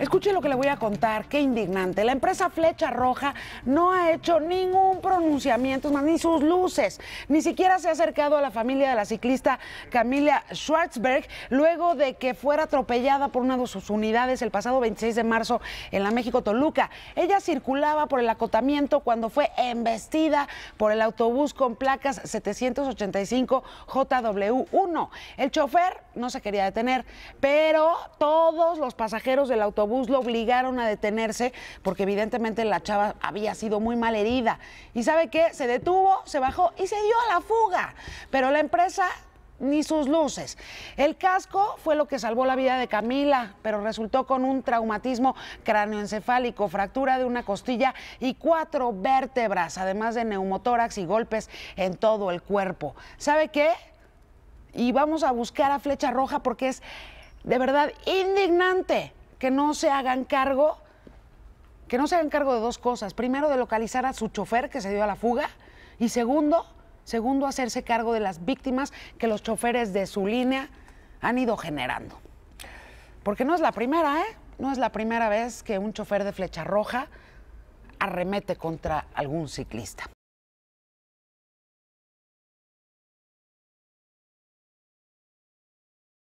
Escuche lo que le voy a contar, qué indignante. La empresa Flecha Roja no ha hecho ningún pronunciamiento, ni sus luces. Ni siquiera se ha acercado a la familia de la ciclista Camila Schwarzberg luego de que fuera atropellada por una de sus unidades el pasado 26 de marzo en la México Toluca. Ella circulaba por el acotamiento cuando fue embestida por el autobús con placas 785JW1. El chofer no se quería detener, pero todos los pasajeros del autobús bus lo obligaron a detenerse porque evidentemente la chava había sido muy mal herida. ¿Y sabe que Se detuvo, se bajó y se dio a la fuga. Pero la empresa ni sus luces. El casco fue lo que salvó la vida de Camila, pero resultó con un traumatismo cráneoencefálico, fractura de una costilla y cuatro vértebras, además de neumotórax y golpes en todo el cuerpo. ¿Sabe qué? Y vamos a buscar a Flecha Roja porque es de verdad indignante que no se hagan cargo, que no se hagan cargo de dos cosas. Primero, de localizar a su chofer que se dio a la fuga. Y segundo, segundo, hacerse cargo de las víctimas que los choferes de su línea han ido generando. Porque no es la primera, ¿eh? No es la primera vez que un chofer de flecha roja arremete contra algún ciclista.